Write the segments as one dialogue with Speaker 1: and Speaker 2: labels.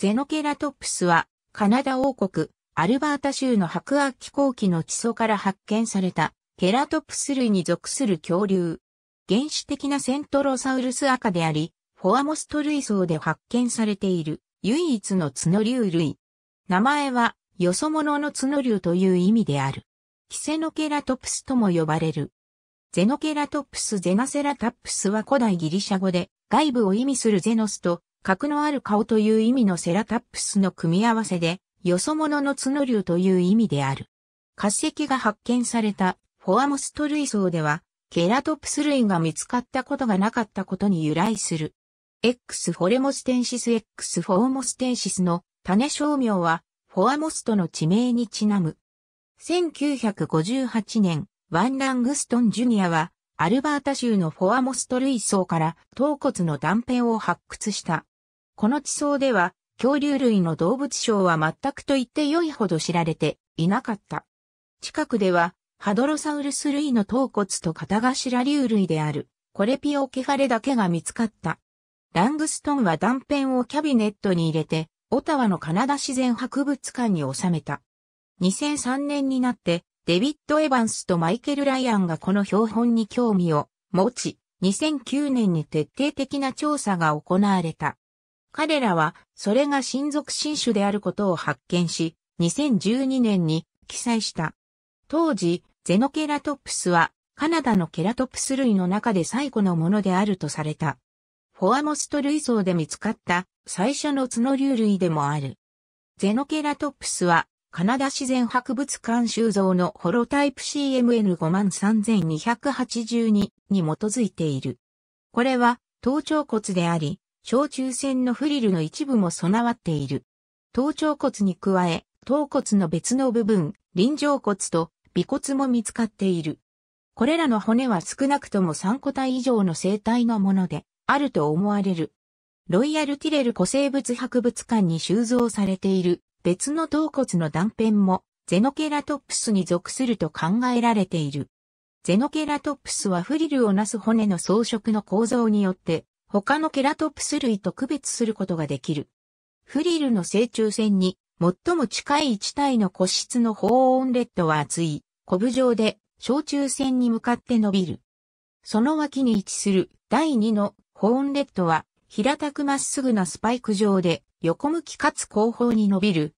Speaker 1: ゼノケラトプスは、カナダ王国、アルバータ州の白亜紀後期の地層から発見された、ケラトプス類に属する恐竜。原始的なセントロサウルス赤であり、フォアモスト類層で発見されている、唯一の角竜類。名前は、よそ者の角竜という意味である。キセノケラトプスとも呼ばれる。ゼノケラトプスゼナセラタップスは古代ギリシャ語で、外部を意味するゼノスと、格のある顔という意味のセラタップスの組み合わせで、よそ者の角竜という意味である。化石が発見されたフォアモスト類層では、ケラトプス類が見つかったことがなかったことに由来する。X フォレモステンシス X フォーモステンシスの種商名は、フォアモストの地名にちなむ。1958年、ワンラングストン・ジュニアは、アルバータ州のフォアモスト類層から頭骨の断片を発掘した。この地層では、恐竜類の動物賞は全くと言って良いほど知られていなかった。近くでは、ハドロサウルス類の頭骨と肩頭竜類である、コレピオケファレだけが見つかった。ラングストンは断片をキャビネットに入れて、オタワのカナダ自然博物館に収めた。2003年になって、デビッド・エヴァンスとマイケル・ライアンがこの標本に興味を持ち、2009年に徹底的な調査が行われた。彼らは、それが親族新種であることを発見し、2012年に記載した。当時、ゼノケラトプスは、カナダのケラトプス類の中で最古のものであるとされた。フォアモスト類層で見つかった最初の角竜類でもある。ゼノケラトプスは、カナダ自然博物館収蔵のホロタイプ CMN53282 に基づいている。これは、頭頂骨であり、小中線のフリルの一部も備わっている。頭頂骨に加え、頭骨の別の部分、臨場骨と尾骨も見つかっている。これらの骨は少なくとも3個体以上の生体のもので、あると思われる。ロイヤルティレル古生物博物館に収蔵されている別の頭骨の断片もゼノケラトプスに属すると考えられている。ゼノケラトプスはフリルをなす骨の装飾の構造によって他のケラトプス類と区別することができる。フリルの正中線に最も近い一体の個室の保温レッドは厚い、コブ状で小中線に向かって伸びる。その脇に位置する第2の保温レッドは平たくまっすぐなスパイク状で横向きかつ後方に伸びる。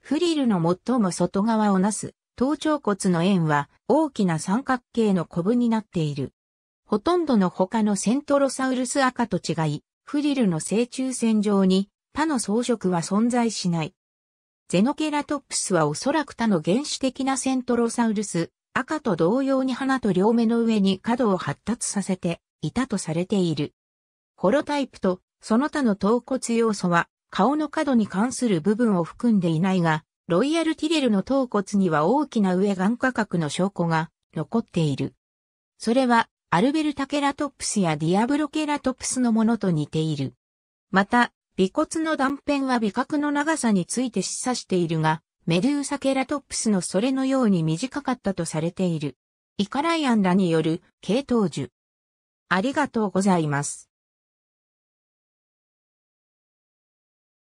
Speaker 1: フリルの最も外側をなす頭頂骨の円は大きな三角形のコブになっている。ほとんどの他のセントロサウルス赤と違い、フリルの正中線上に他の装飾は存在しない。ゼノケラトプスはおそらく他の原始的なセントロサウルス赤と同様に花と両目の上に角を発達させていたとされている。ホロタイプとその他の頭骨要素は顔の角に関する部分を含んでいないが、ロイヤルティレルの頭骨には大きな上眼価格の証拠が残っている。それはアルベルタケラトプスやディアブロケラトプスのものと似ている。また、尾骨の断片は尾角の長さについて示唆しているが、メドゥーサケラトプスのそれのように短かったとされている。イカライアンらによる系統樹。ありがとうございます。